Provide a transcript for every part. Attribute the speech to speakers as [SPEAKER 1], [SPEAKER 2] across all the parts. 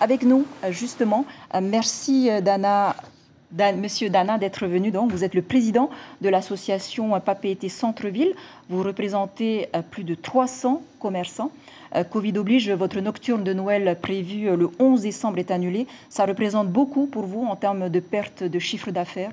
[SPEAKER 1] avec nous, euh, justement. Euh, merci, euh, Monsieur Dana, d'être venu. Donc, vous êtes le président de l'association Papeete Centre-Ville. Vous représentez plus de 300 commerçants. Covid oblige, votre nocturne de Noël prévue le 11 décembre est annulée. Ça représente beaucoup pour vous en termes de perte de chiffre d'affaires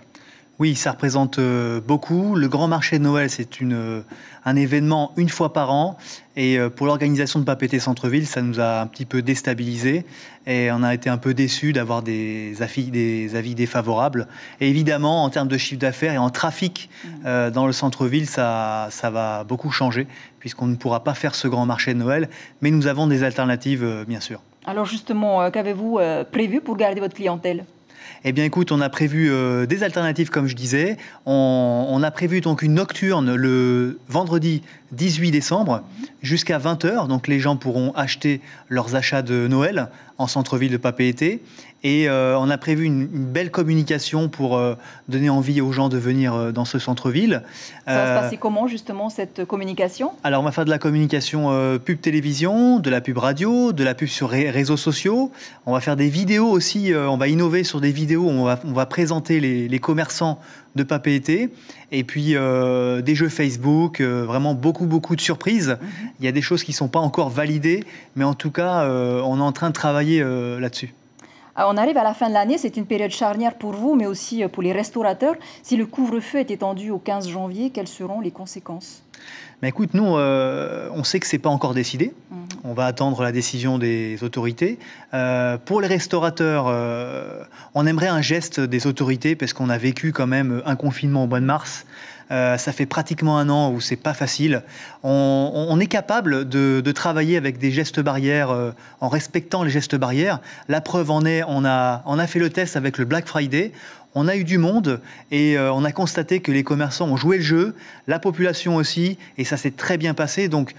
[SPEAKER 2] oui, ça représente euh, beaucoup. Le grand marché de Noël, c'est euh, un événement une fois par an. Et euh, pour l'organisation de Papété Centre-Ville, ça nous a un petit peu déstabilisés. Et on a été un peu déçus d'avoir des avis, défavorables. Et évidemment, en termes de chiffre d'affaires et en trafic mmh. dans le centre-ville, ça, va beaucoup changer, puisqu'on ne pourra pas faire ce grand marché de Noël. Mais nous avons des alternatives, bien sûr.
[SPEAKER 1] Alors justement, qu'avez-vous prévu pour garder votre clientèle
[SPEAKER 2] eh bien, écoute, on a prévu euh, des alternatives, comme je disais. On, on, a prévu donc une nocturne le vendredi 18 décembre jusqu'à 20h. Donc, les gens pourront acheter leurs achats de Noël en centre-ville de Papé-Été. Et euh, on a prévu une, belle communication pour euh, donner envie aux gens de venir euh, dans ce centre-ville. Ça va se passer
[SPEAKER 1] comment justement cette communication
[SPEAKER 2] Alors on va faire de la communication pub télévision, de la pub radio, de la pub sur réseaux sociaux. On va faire des vidéos aussi, on va innover sur des vidéos, on va, présenter les, commerçants de Papé-Été. Et puis des jeux Facebook, vraiment beaucoup beaucoup de surprises. Mhm. Il y a des choses qui ne sont pas encore validées, mais en tout cas on est en train de travailler euh, là-dessus
[SPEAKER 1] ah, on arrive à la fin de l'année, c'est une période charnière pour vous, mais aussi euh, pour les restaurateurs. Si le couvre-feu est étendu au 15 janvier, quelles seront les conséquences
[SPEAKER 2] Mais écoute, nous, euh, on sait que ce n'est pas encore décidé. Mhm. On va attendre la décision des autorités. pour les restaurateurs, on aimerait un geste des autorités parce qu'on a vécu quand même un confinement au mois de mars. Euh, ça fait pratiquement un an où c'est pas facile. On, est capable de, travailler avec des gestes barrières euh, en respectant les gestes barrières. La preuve en est, on a, fait le test avec le Black Friday on a eu du monde et euh, on a constaté que les commerçants ont joué le jeu, la population aussi, et ça s'est très bien passé. Donc,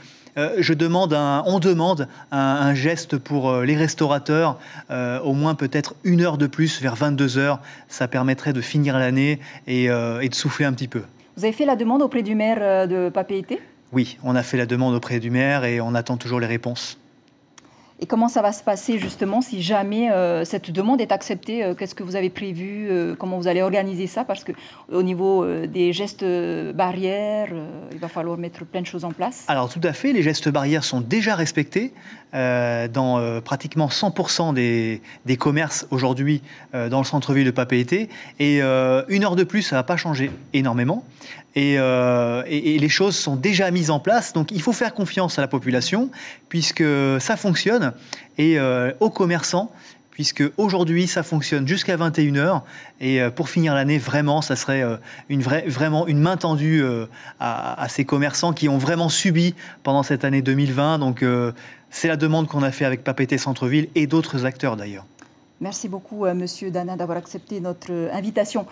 [SPEAKER 2] je demande on demande un, geste pour les restaurateurs, au moins peut-être une heure de plus vers 22 heures. Ça permettrait de finir l'année et de souffler un petit peu.
[SPEAKER 1] Vous avez fait la demande auprès du maire euh, de Papeete
[SPEAKER 2] Oui, on a fait la demande auprès du maire et on attend toujours les réponses.
[SPEAKER 1] Et comment ça va se passer justement si jamais euh, cette demande est acceptée euh, Qu'est-ce que vous avez prévu Comment vous allez organiser ça Parce que au niveau des gestes barrières, il va falloir mettre plein de choses en place.
[SPEAKER 2] Alors tout à fait, les gestes barrières sont déjà respectés. Euh, dans euh, pratiquement 100% des, commerces aujourd'hui euh, dans le centre-ville de Papeete. Et une heure de plus, ça va pas changer énormément. et, les choses sont déjà mises en place. Donc il faut faire confiance à la population puisque ça fonctionne et aux commerçants puisque aujourd'hui ça fonctionne jusqu'à 21h et euh, pour finir l'année vraiment ça serait euh, une vraie, vraiment une main tendue euh, à, ces commerçants qui ont vraiment subi pendant cette année 2020 donc c'est la demande qu'on a fait avec Papété centreville et d'autres acteurs
[SPEAKER 1] d'ailleurs. Merci beaucoup monsieur Dana d'avoir accepté notre invitation.